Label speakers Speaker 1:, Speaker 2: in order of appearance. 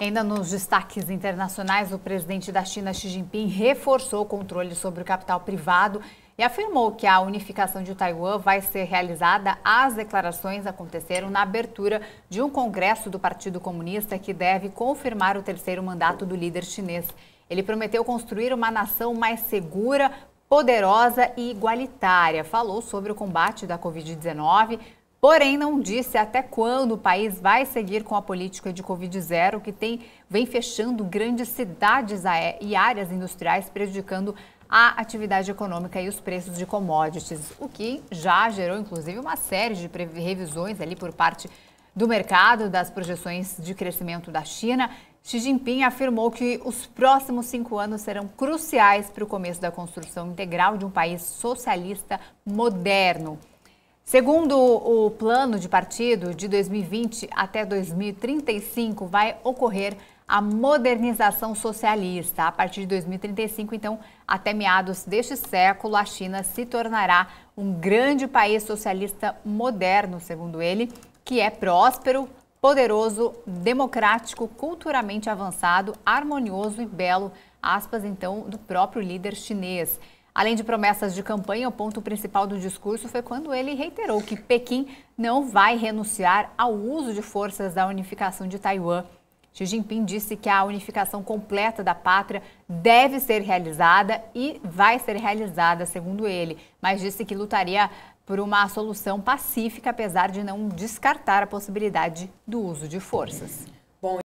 Speaker 1: Ainda nos destaques internacionais, o presidente da China, Xi Jinping, reforçou o controle sobre o capital privado e afirmou que a unificação de Taiwan vai ser realizada. As declarações aconteceram na abertura de um congresso do Partido Comunista que deve confirmar o terceiro mandato do líder chinês. Ele prometeu construir uma nação mais segura, poderosa e igualitária. Falou sobre o combate da Covid-19, Porém, não disse até quando o país vai seguir com a política de Covid-0, que tem, vem fechando grandes cidades e áreas industriais, prejudicando a atividade econômica e os preços de commodities, o que já gerou, inclusive, uma série de revisões ali por parte do mercado, das projeções de crescimento da China. Xi Jinping afirmou que os próximos cinco anos serão cruciais para o começo da construção integral de um país socialista moderno. Segundo o plano de partido, de 2020 até 2035 vai ocorrer a modernização socialista. A partir de 2035, então, até meados deste século, a China se tornará um grande país socialista moderno, segundo ele, que é próspero, poderoso, democrático, culturalmente avançado, harmonioso e belo. Aspas, então, do próprio líder chinês. Além de promessas de campanha, o ponto principal do discurso foi quando ele reiterou que Pequim não vai renunciar ao uso de forças da unificação de Taiwan. Xi Jinping disse que a unificação completa da pátria deve ser realizada e vai ser realizada, segundo ele, mas disse que lutaria por uma solução pacífica, apesar de não descartar a possibilidade do uso de forças.